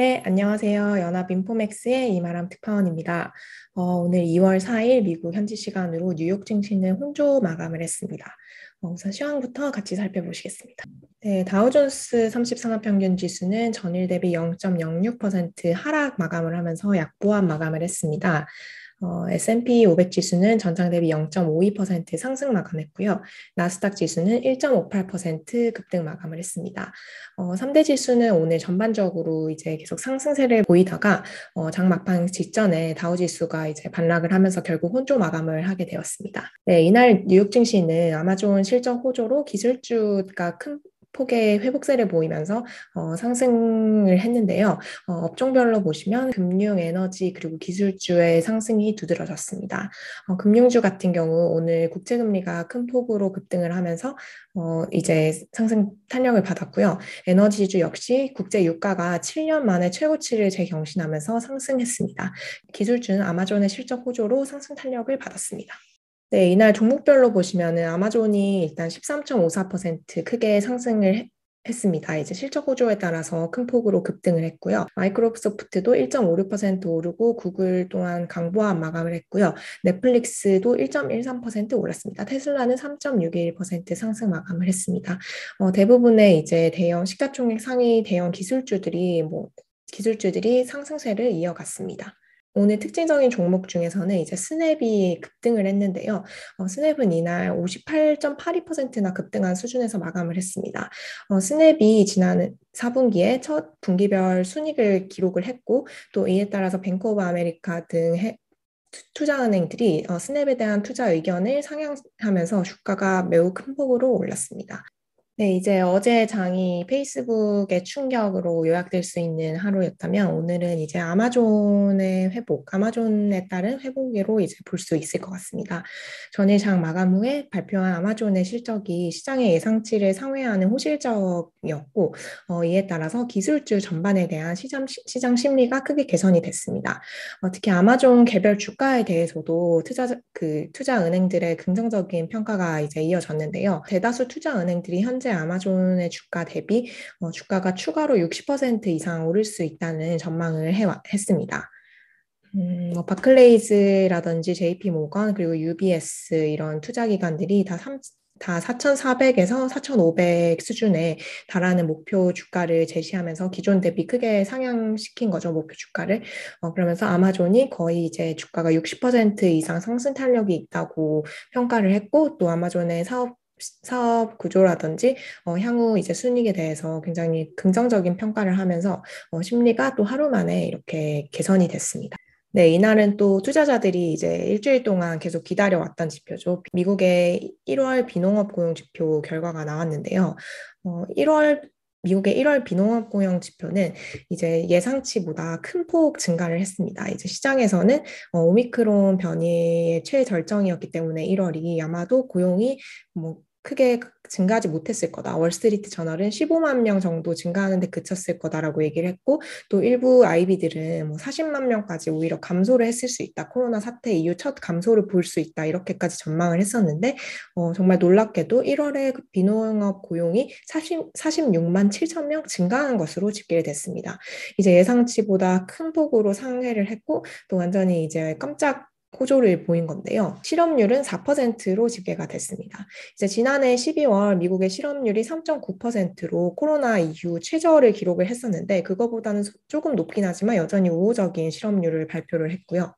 네, 안녕하세요. 연합 인포맥스의 이마람 특파원입니다. 어, 오늘 2월 4일 미국 현지 시간으로 뉴욕 증시는 혼조 마감을 했습니다. 어, 우선 시황부터 같이 살펴보시겠습니다. 네, 다우존스 30산업평균 지수는 전일 대비 0.06% 하락 마감을 하면서 약보합 마감을 했습니다. 어, S&P 500 지수는 전장 대비 0.52% 상승 마감했고요. 나스닥 지수는 1.58% 급등 마감을 했습니다. 어, 3대 지수는 오늘 전반적으로 이제 계속 상승세를 보이다가 어, 장 막판 직전에 다우 지수가 이제 반락을 하면서 결국 혼조 마감을 하게 되었습니다. 네, 이날 뉴욕 증시는 아마존 실적 호조로 기술주가 큰 폭의 회복세를 보이면서 어, 상승을 했는데요. 어, 업종별로 보시면 금융, 에너지 그리고 기술주의 상승이 두드러졌습니다. 어, 금융주 같은 경우 오늘 국제금리가큰 폭으로 급등을 하면서 어, 이제 상승 탄력을 받았고요. 에너지주 역시 국제 유가가 7년 만에 최고치를 재경신하면서 상승했습니다. 기술주는 아마존의 실적 호조로 상승 탄력을 받았습니다. 네, 이날 종목별로 보시면은 아마존이 일단 13.54% 크게 상승을 했, 했습니다. 이제 실적 호조에 따라서 큰 폭으로 급등을 했고요. 마이크로소프트도 1.56% 오르고 구글 또한 강보한 마감을 했고요. 넷플릭스도 1.13% 올랐습니다. 테슬라는 3.61% 상승 마감을 했습니다. 어, 대부분의 이제 대형 시가총액 상위 대형 기술주들이 뭐 기술주들이 상승세를 이어갔습니다. 오늘 특징적인 종목 중에서는 이제 스냅이 급등을 했는데요. 어, 스냅은 이날 58.82%나 급등한 수준에서 마감을 했습니다. 어, 스냅이 지난 4분기에 첫 분기별 순익을 기록을 했고 또 이에 따라서 뱅크 오브 아메리카 등 해, 투자은행들이 어, 스냅에 대한 투자 의견을 상향하면서 주가가 매우 큰 폭으로 올랐습니다. 네, 이제 어제 장이 페이스북의 충격으로 요약될 수 있는 하루였다면 오늘은 이제 아마존의 회복, 아마존에 따른 회복으로 이제 볼 수 있을 것 같습니다. 전일 장 마감 후에 발표한 아마존의 실적이 시장의 예상치를 상회하는 호실적이었고 어, 이에 따라서 기술주 전반에 대한 시장, 시장 심리가 크게 개선이 됐습니다. 어, 특히 아마존 개별 주가에 대해서도 투자 그 투자 은행들의 긍정적인 평가가 이제 이어졌는데요. 대다수 투자 은행들이 현재 현재 아마존의 주가 대비 어, 주가가 추가로 60% 이상 오를 수 있다는 전망을 해, 했습니다. 음, 뭐 바클레이즈라든지 JP 모건 그리고 UBS 이런 투자 기관들이 다 3, 다 4,400에서 4,500 수준에 달하는 목표 주가를 제시하면서 기존 대비 크게 상향시킨 거죠, 목표 주가를. 어, 그러면서 아마존이 거의 이제 주가가 60% 이상 상승 탄력이 있다고 평가를 했고, 또 아마존의 사업 사업 구조라든지 어, 향후 이제 순익에 대해서 굉장히 긍정적인 평가를 하면서 어, 심리가 또 하루 만에 이렇게 개선이 됐습니다. 네, 이날은 또 투자자들이 이제 일주일 동안 계속 기다려왔던 지표죠. 미국의 1월 비농업 고용 지표 결과가 나왔는데요. 어, 1월 미국의 1월 비농업 고용 지표는 이제 예상치보다 큰 폭 증가를 했습니다. 이제 시장에서는 어, 오미크론 변이의 최절정이었기 때문에 1월이 아마도 고용이 뭐 크게 증가하지 못했을 거다. 월스트리트 저널은 15만 명 정도 증가하는데 그쳤을 거다라고 얘기를 했고 또 일부 아이비들은뭐 40만 명까지 오히려 감소를 했을 수 있다. 코로나 사태 이후 첫 감소를 볼 수 있다. 이렇게까지 전망을 했었는데 어, 정말 놀랍게도 1월에 그 비농업 고용이 40, 46만 7천 명 증가한 것으로 집계됐습니다. 이제 예상치보다 큰 폭으로 상회를 했고 또 완전히 이제 깜짝 호조를 보인 건데요. 실업률은 4%로 집계가 됐습니다. 이제 지난해 12월 미국의 실업률이 3.9%로 코로나 이후 최저를 기록을 했었는데 그거보다는 조금 높긴 하지만 여전히 우호적인 실업률을 발표를 했고요.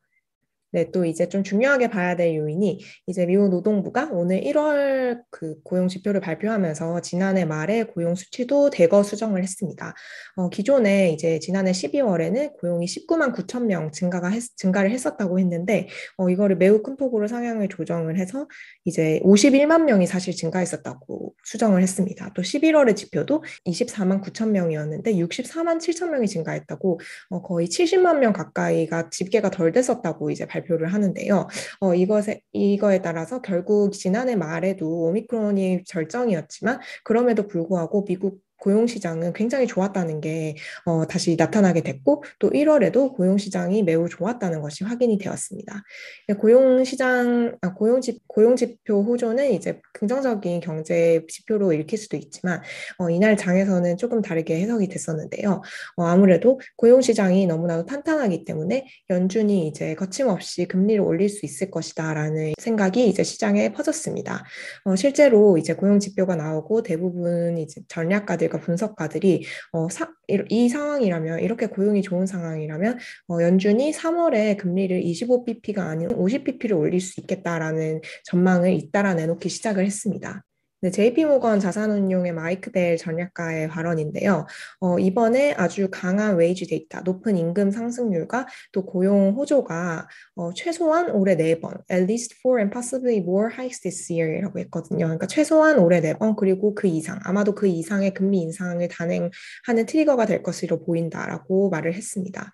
네, 또 이제 좀 중요하게 봐야 될 요인이 이제 미국 노동부가 오늘 1월 그 고용 지표를 발표하면서 지난해 말에 고용 수치도 대거 수정을 했습니다. 어, 기존에 이제 지난해 12월에는 고용이 19만 9천 명 증가가 했, 증가를 했었다고 했는데 어, 이거를 매우 큰 폭으로 상향을 조정을 해서 이제 51만 명이 사실 증가했었다고 수정을 했습니다. 또 11월의 지표도 24만 9천 명이었는데 64만 7천 명이 증가했다고 어, 거의 70만 명 가까이가 집계가 덜 됐었다고 이제 발표. 했습니다 발표를 하는데요. 어, 이것에, 이거에 따라서 결국 지난해 말에도 오미크론이 절정이었지만 그럼에도 불구하고 미국 고용시장은 굉장히 좋았다는 게 어, 다시 나타나게 됐고 또 1월에도 고용시장이 매우 좋았다는 것이 확인이 되었습니다. 예, 고용시장 아, 고용지 고용지표 호조는 이제 긍정적인 경제 지표로 읽힐 수도 있지만 어, 이날 장에서는 조금 다르게 해석이 됐었는데요. 어, 아무래도 고용시장이 너무나도 탄탄하기 때문에 연준이 이제 거침없이 금리를 올릴 수 있을 것이다라는 생각이 이제 시장에 퍼졌습니다. 어, 실제로 이제 고용지표가 나오고 대부분 이제 전략가들 그러니까 분석가들이 어, 사, 이 상황이라면 이렇게 고용이 좋은 상황이라면 어, 연준이 3월에 금리를 25bp가 아닌 50bp를 올릴 수 있겠다라는 전망을 잇따라 내놓기 시작을 했습니다. 네, JP모건 자산운용의 마이크 벨 전략가의 발언인데요. 어, 이번에 아주 강한 웨이지 데이터, 높은 임금 상승률과 또 고용 호조가 어, 최소한 올해 네번 at least four and possibly more hikes this year라고 했거든요. 그러니까 최소한 올해 네 번 그리고 그 이상, 아마도 그 이상의 금리 인상을 단행하는 트리거가 될 것으로 보인다라고 말을 했습니다.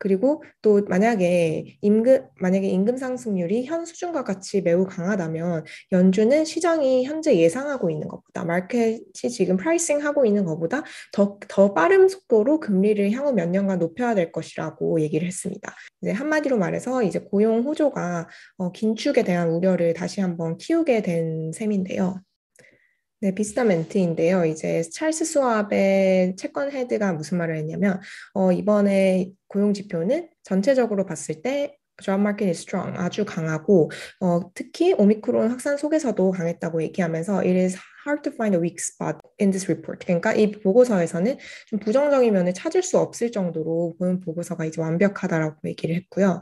그리고 또 만약에 임금 만약에 임금 상승률이 현 수준과 같이 매우 강하다면 연준은 시장이 현재 예상하고 있는 것보다 마켓이 지금 프라이싱 하고 있는 것보다 더 더 빠른 속도로 금리를 향후 몇 년간 높여야 될 것이라고 얘기를 했습니다. 이제 한마디로 말해서 이제 고용 호조가 어, 긴축에 대한 우려를 다시 한번 키우게 된 셈인데요. 네, 비슷한 멘트인데요. 이제 찰스 수압의 채권 헤드가 무슨 말을 했냐면, 어, 이번에 고용 지표는 전체적으로 봤을 때 job market is strong, 아주 강하고, 어, 특히 오미크론 확산 속에서도 강했다고 얘기하면서 it is hard to find a weak spot in this report. 그러니까 이 보고서에서는 좀 부정적인 면을 찾을 수 없을 정도로 보는 보고서가 이제 완벽하다라고 얘기를 했고요.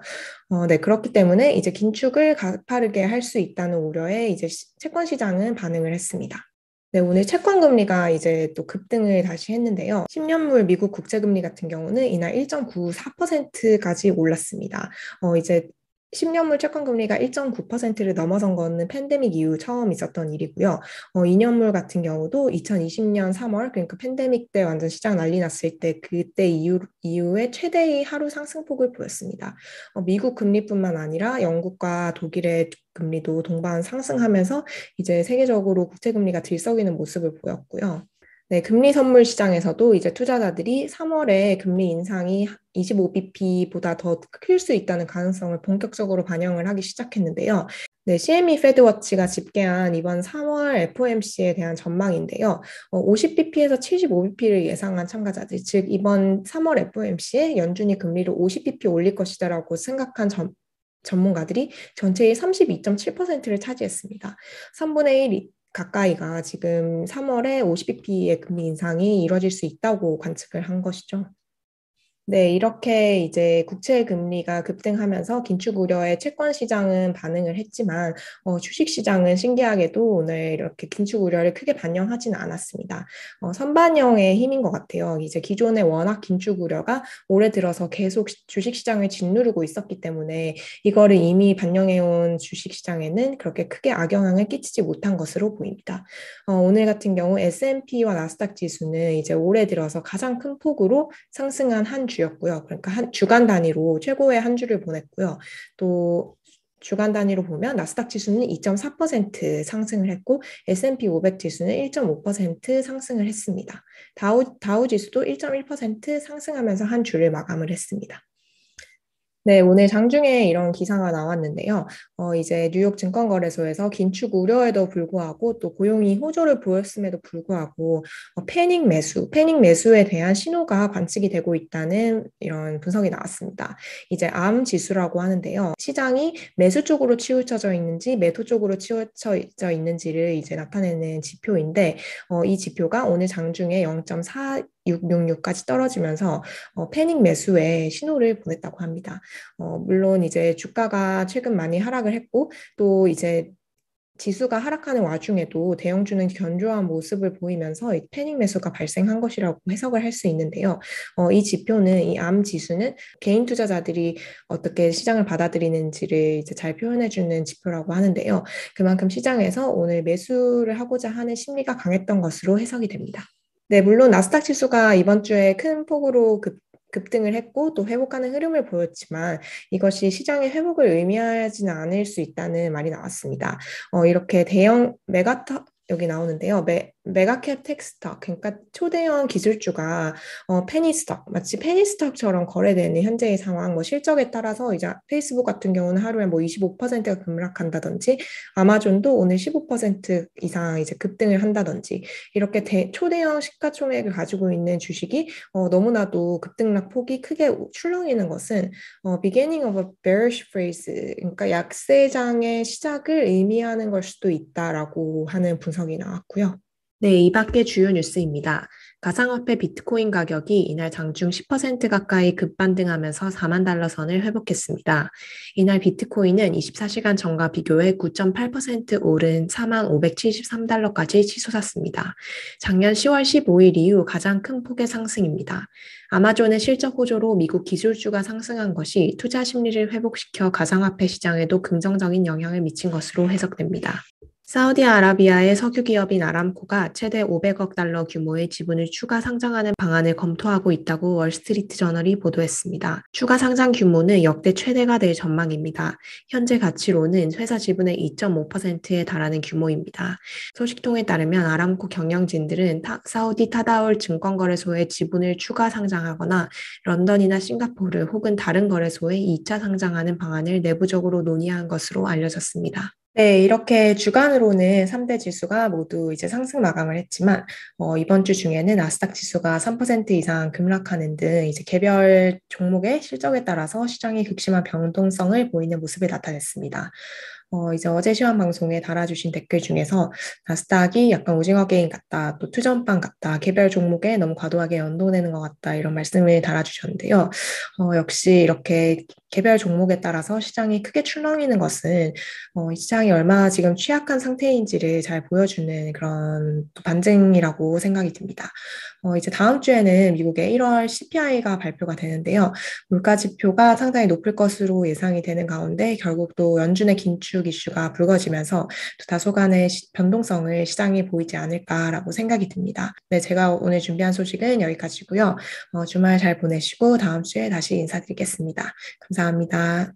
어, 네, 그렇기 때문에 이제 긴축을 가파르게 할 수 있다는 우려에 이제 채권 시장은 반응을 했습니다. 네, 오늘 채권 금리가 이제 또 급등을 다시 했는데요. 10년물 미국 국채 금리 같은 경우는 이날 1.94%까지 올랐습니다. 어, 이제 10년물 채권금리가 1.9%를 넘어선 거는 팬데믹 이후 처음 있었던 일이고요. 어, 2년물 같은 경우도 2020년 3월, 그러니까 팬데믹 때 완전 시장 난리 났을 때 그때 이후, 이후에 최대의 하루 상승폭을 보였습니다. 어, 미국 금리뿐만 아니라 영국과 독일의 금리도 동반 상승하면서 이제 세계적으로 국채금리가 들썩이는 모습을 보였고요. 네, 금리 선물 시장에서도 이제 투자자들이 3월에 금리 인상이 25bp보다 더 클 수 있다는 가능성을 본격적으로 반영을 하기 시작했는데요. 네, CME 페드워치가 집계한 이번 3월 FOMC에 대한 전망인데요. 50bp에서 어, 75bp를 예상한 참가자들, 즉 이번 3월 FOMC에 연준이 금리를 50bp 올릴 것이다라고 생각한 전, 전문가들이 전체의 32.7%를 차지했습니다. 3분의 1 가까이가 지금 3월에 50bp의 금리 인상이 이뤄질 수 있다고 관측을 한 것이죠. 네, 이렇게 이제 국채 금리가 급등하면서 긴축 우려에 채권 시장은 반응을 했지만 어, 주식 시장은 신기하게도 오늘 이렇게 긴축 우려를 크게 반영하지는 않았습니다. 어, 선반영의 힘인 것 같아요. 이제 기존의 워낙 긴축 우려가 올해 들어서 계속 주식 시장을 짓누르고 있었기 때문에 이거를 이미 반영해온 주식 시장에는 그렇게 크게 악영향을 끼치지 못한 것으로 보입니다. 어, 오늘 같은 경우 S&P와 나스닥 지수는 이제 올해 들어서 가장 큰 폭으로 상승한 한 주. 주였고요. 그러니까 한 주간 단위로 최고의 한 주를 보냈고요. 또 주간 단위로 보면 나스닥 지수는 2.4% 상승을 했고 S&P 500 지수는 1.5% 상승을 했습니다. 다우 다우 지수도 1.1% 상승하면서 한 주를 마감을 했습니다. 네, 오늘 장중에 이런 기사가 나왔는데요. 어, 이제 뉴욕 증권거래소에서 긴축 우려에도 불구하고 또 고용이 호조를 보였음에도 불구하고 어, 패닉 매수, 패닉 매수에 대한 신호가 관측이 되고 있다는 이런 분석이 나왔습니다. 이제 암 지수라고 하는데요. 시장이 매수 쪽으로 치우쳐져 있는지 매도 쪽으로 치우쳐져 있는지를 이제 나타내는 지표인데 어, 이 지표가 오늘 장중에 0.4 666까지 떨어지면서 어, 패닉 매수의 신호를 보냈다고 합니다. 어, 물론 이제 주가가 최근 많이 하락을 했고 또 이제 지수가 하락하는 와중에도 대형주는 견조한 모습을 보이면서 패닉 매수가 발생한 것이라고 해석을 할 수 있는데요. 어, 이 지표는 이 암 지수는 개인 투자자들이 어떻게 시장을 받아들이는지를 이제 잘 표현해주는 지표라고 하는데요. 그만큼 시장에서 오늘 매수를 하고자 하는 심리가 강했던 것으로 해석이 됩니다. 네, 물론 나스닥 지수가 이번 주에 큰 폭으로 급, 급등을 했고 또 회복하는 흐름을 보였지만 이것이 시장의 회복을 의미하지는 않을 수 있다는 말이 나왔습니다. 어, 이렇게 대형 메가 여기 나오는데요. 메, 메가캡 텍스터, 그러니까 초대형 기술주가 어, 페니스톡, 마치 페니스톡처럼 거래되는 현재의 상황, 뭐 실적에 따라서 이제 페이스북 같은 경우는 하루에 뭐 25%가 급락한다든지, 아마존도 오늘 15% 이상 이제 급등을 한다든지, 이렇게 대, 초대형 시가총액을 가지고 있는 주식이 어, 너무나도 급등락 폭이 크게 출렁이는 것은 어, beginning of a bearish phase, 그러니까 약세장의 시작을 의미하는 걸 수도 있다라고 하는 분석. 분석이 나왔고요. 네, 이밖에 주요 뉴스입니다. 가상화폐 비트코인 가격이 이날 장중 10% 가까이 급반등하면서 4만 달러 선을 회복했습니다. 이날 비트코인은 24시간 전과 비교해 9.8% 오른 4만 573달러까지 치솟았습니다. 작년 10월 15일 이후 가장 큰 폭의 상승입니다. 아마존의 실적 호조로 미국 기술주가 상승한 것이 투자 심리를 회복시켜 가상화폐 시장에도 긍정적인 영향을 미친 것으로 해석됩니다. 사우디아라비아의 석유 기업인 아람코가 최대 500억 달러 규모의 지분을 추가 상장하는 방안을 검토하고 있다고 월스트리트 저널이 보도했습니다. 추가 상장 규모는 역대 최대가 될 전망입니다. 현재 가치로는 회사 지분의 2.5%에 달하는 규모입니다. 소식통에 따르면 아람코 경영진들은 타, 사우디 타다올 증권거래소에 지분을 추가 상장하거나 런던이나 싱가포르 혹은 다른 거래소에 2차 상장하는 방안을 내부적으로 논의한 것으로 알려졌습니다. 네, 이렇게 주간으로는 3대 지수가 모두 이제 상승 마감을 했지만, 어, 이번 주 중에는 아스닥 지수가 3% 이상 급락하는 등 이제 개별 종목의 실적에 따라서 시장이 극심한 변동성을 보이는 모습이 나타냈습니다. 어, 이제 어제 시험 방송에 달아주신 댓글 중에서 나스닥이 약간 오징어 게임 같다, 또 투전빵 같다, 개별 종목에 너무 과도하게 연동되는 것 같다 이런 말씀을 달아주셨는데요. 어, 역시 이렇게 개별 종목에 따라서 시장이 크게 출렁이는 것은 어, 시장이 얼마나 지금 취약한 상태인지를 잘 보여주는 그런 반증이라고 생각이 듭니다. 어, 이제 다음 주에는 미국의 1월 CPI가 발표가 되는데요. 물가 지표가 상당히 높을 것으로 예상이 되는 가운데 결국 또 연준의 긴축 기축 이슈가 불거지면서 다소간의 변동성을 시장에 보이지 않을까라고 생각이 듭니다. 네, 제가 오늘 준비한 소식은 여기까지고요. 어, 주말 잘 보내시고 다음 주에 다시 인사드리겠습니다. 감사합니다.